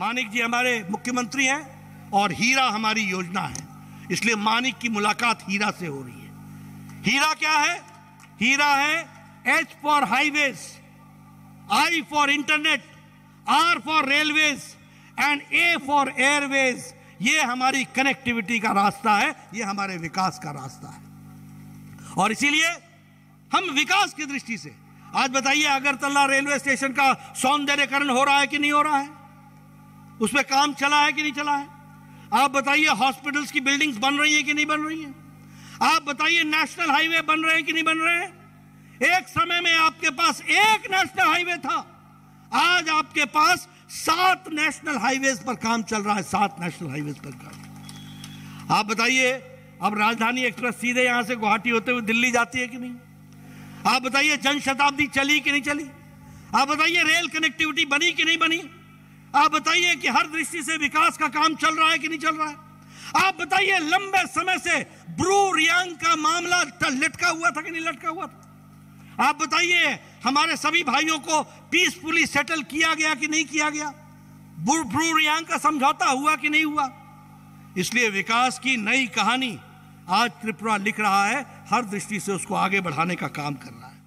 मानिक जी हमारे मुख्यमंत्री हैं और हीरा हमारी योजना है इसलिए मानिक की मुलाकात हीरा से हो रही है हीरा क्या है हीरा है H for highways I for internet R for railways and A for airways ये हमारी कनेक्टिविटी का रास्ता है ये हमारे विकास का रास्ता है और इसीलिए हम विकास की दृष्टि से आज बताइए अगरतला रेलवे स्टेशन का सौंदर्यकरण हो रहा है कि नहीं हो रहा है उस पर काम चला है कि नहीं चला है आप बताइए हॉस्पिटल्स की बिल्डिंग्स बन रही है कि नहीं बन रही है आप बताइए नेशनल हाईवे बन रहे हैं कि नहीं बन रहे हैं एक समय में आपके पास एक नेशनल हाईवे था आज आपके पास सात नेशनल हाईवेज पर काम चल रहा है सात नेशनल हाईवेज पर काम आप बताइए अब राजधानी एक्सप्रेस सीधे यहां से गुवाहाटी होते हुए दिल्ली जाती है कि नहीं आप बताइए जन शताब्दी चली कि नहीं चली आप बताइए रेल कनेक्टिविटी बनी कि नहीं बनी आप बताइए कि हर दृष्टि से विकास का काम चल रहा है कि नहीं चल रहा है आप बताइए लंबे समय से ब्रू रियांग का मामला लटका हुआ था कि नहीं लटका हुआ था आप बताइए हमारे सभी भाइयों को पीसफुली सेटल किया गया कि नहीं किया गया ब्रू रियांग का समझौता हुआ कि नहीं हुआ इसलिए विकास की नई कहानी आज त्रिपुरा लिख रहा है हर दृष्टि से उसको आगे बढ़ाने का काम कर रहा है